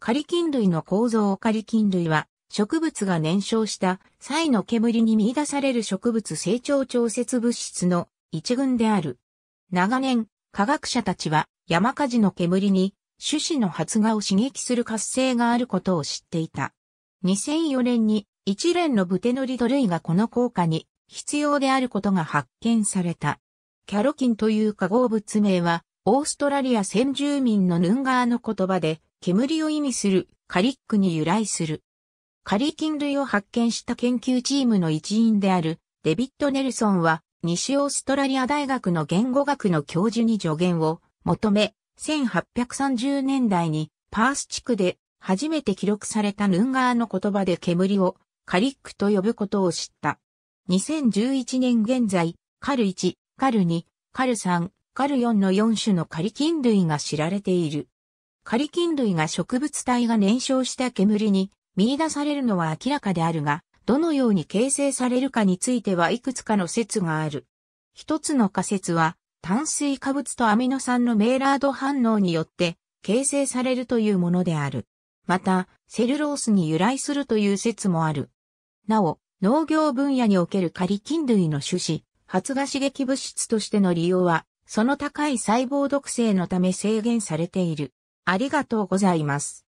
カリキン類の構造カリキン類は、植物が燃焼した際の煙に見出される植物成長調節物質の一群である。長年、科学者たちは山火事の煙に種子の発芽を刺激する活性があることを知っていた。2004年に一連のブテノリド類がこの効果に必要であることが発見された。キャロキンという化合物名は、オーストラリア先住民のヌンガーの言葉で、煙を意味するカリックに由来する。カリ菌類を発見した研究チームの一員であるデビッド・ネルソンは西オーストラリア大学の言語学の教授に助言を求め、1830年代にパース地区で初めて記録されたヌンガーの言葉で煙をカリックと呼ぶことを知った。2011年現在、カル1、カル2、カル3、カル4の4種のカリ菌類が知られている。カリキン類が植物体が燃焼した煙に見出されるのは明らかであるが、どのように形成されるかについてはいくつかの説がある。一つの仮説は、炭水化物とアミノ酸のメーラード反応によって形成されるというものである。また、セルロースに由来するという説もある。なお、農業分野におけるカリキン類の種子、発芽刺激物質としての利用は、その高い細胞毒性のため制限されている。ありがとうございます。